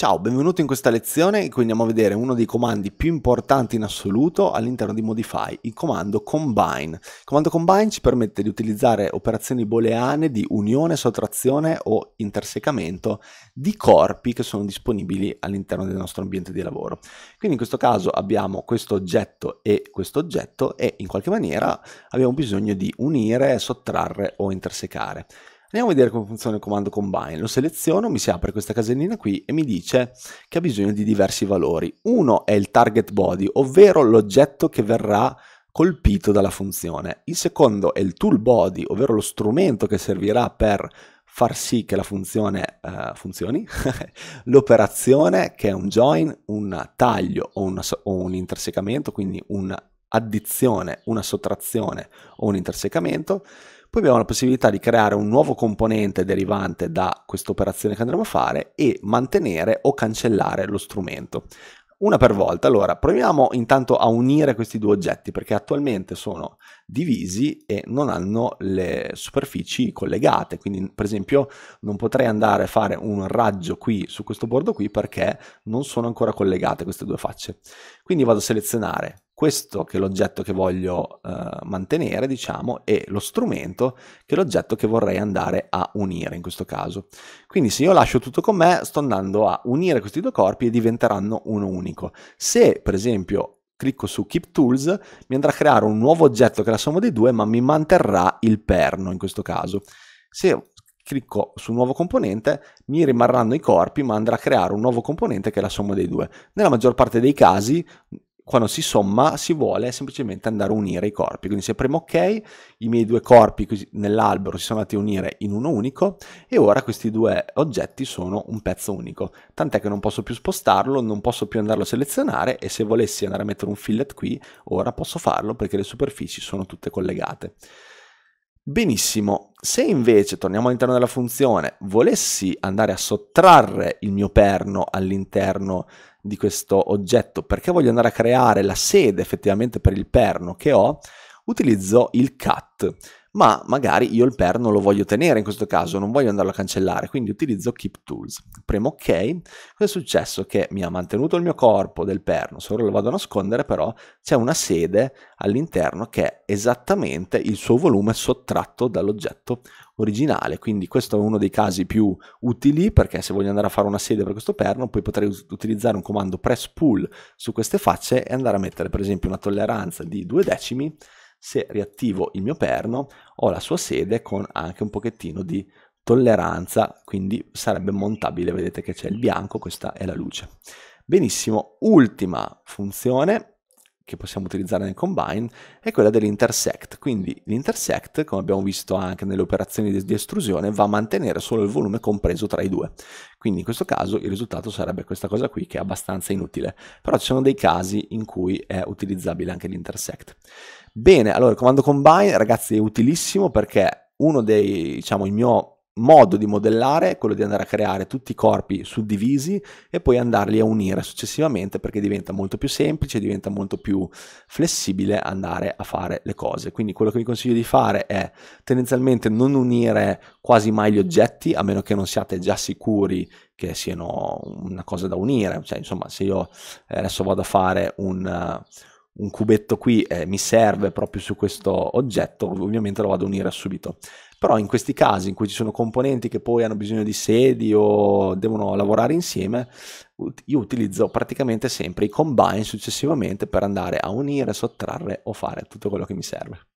Ciao, benvenuto in questa lezione in cui andiamo a vedere uno dei comandi più importanti in assoluto all'interno di Modify, il comando combine. Il comando combine ci permette di utilizzare operazioni booleane di unione, sottrazione o intersecamento di corpi che sono disponibili all'interno del nostro ambiente di lavoro. Quindi in questo caso abbiamo questo oggetto e questo oggetto e in qualche maniera abbiamo bisogno di unire, sottrarre o intersecare. Andiamo a vedere come funziona il comando combine. Lo seleziono, mi si apre questa casellina qui e mi dice che ha bisogno di diversi valori. Uno è il target body, ovvero l'oggetto che verrà colpito dalla funzione. Il secondo è il tool body, ovvero lo strumento che servirà per far sì che la funzione uh, funzioni, l'operazione che è un join, un taglio o, una, o un intersecamento, quindi un addizione, una sottrazione o un intersecamento. Poi abbiamo la possibilità di creare un nuovo componente derivante da quest'operazione che andremo a fare e mantenere o cancellare lo strumento. Una per volta, allora proviamo intanto a unire questi due oggetti perché attualmente sono divisi e non hanno le superfici collegate, quindi per esempio non potrei andare a fare un raggio qui su questo bordo qui perché non sono ancora collegate queste due facce. Quindi vado a selezionare questo che è l'oggetto che voglio eh, mantenere, diciamo, e lo strumento che è l'oggetto che vorrei andare a unire in questo caso. Quindi se io lascio tutto con me, sto andando a unire questi due corpi e diventeranno uno unico. Se, per esempio, clicco su Keep Tools, mi andrà a creare un nuovo oggetto che è la somma dei due, ma mi manterrà il perno in questo caso. Se clicco su nuovo componente, mi rimarranno i corpi, ma andrà a creare un nuovo componente che è la somma dei due. Nella maggior parte dei casi quando si somma si vuole semplicemente andare a unire i corpi. Quindi se premo ok, i miei due corpi nell'albero si sono andati a unire in uno unico e ora questi due oggetti sono un pezzo unico. Tant'è che non posso più spostarlo, non posso più andarlo a selezionare e se volessi andare a mettere un fillet qui, ora posso farlo perché le superfici sono tutte collegate. Benissimo, se invece, torniamo all'interno della funzione, volessi andare a sottrarre il mio perno all'interno di questo oggetto, perché voglio andare a creare la sede effettivamente per il perno che ho, utilizzo il cut ma magari io il per non lo voglio tenere in questo caso, non voglio andarlo a cancellare, quindi utilizzo Keep Tools. Premo ok, cosa è successo? Che mi ha mantenuto il mio corpo del perno, solo lo vado a nascondere, però c'è una sede all'interno che è esattamente il suo volume sottratto dall'oggetto originale, quindi questo è uno dei casi più utili perché se voglio andare a fare una sede per questo perno, poi potrei utilizzare un comando press pull su queste facce e andare a mettere per esempio una tolleranza di due decimi se riattivo il mio perno ho la sua sede con anche un pochettino di tolleranza, quindi sarebbe montabile, vedete che c'è il bianco, questa è la luce. Benissimo, ultima funzione che possiamo utilizzare nel combine è quella dell'intersect. Quindi l'intersect, come abbiamo visto anche nelle operazioni di, estrusione, va a mantenere solo il volume compreso tra i due. Quindi in questo caso il risultato sarebbe questa cosa qui che è abbastanza inutile. Però ci sono dei casi in cui è utilizzabile anche l'intersect. Bene, allora il comando combine ragazzi è utilissimo perché uno dei, diciamo, il mio modo di modellare è quello di andare a creare tutti i corpi suddivisi e poi andarli a unire successivamente perché diventa molto più semplice, diventa molto più flessibile andare a fare le cose. Quindi quello che vi consiglio di fare è tendenzialmente non unire quasi mai gli oggetti a meno che non siate già sicuri che siano una cosa da unire. Cioè, insomma, se io eh, adesso vado a fare un un cubetto qui eh, mi serve proprio su questo oggetto, ovviamente lo vado a unire subito. Però in questi casi in cui ci sono componenti che poi hanno bisogno di sedi o devono lavorare insieme, io utilizzo praticamente sempre i combine successivamente per andare a unire, sottrarre o fare tutto quello che mi serve.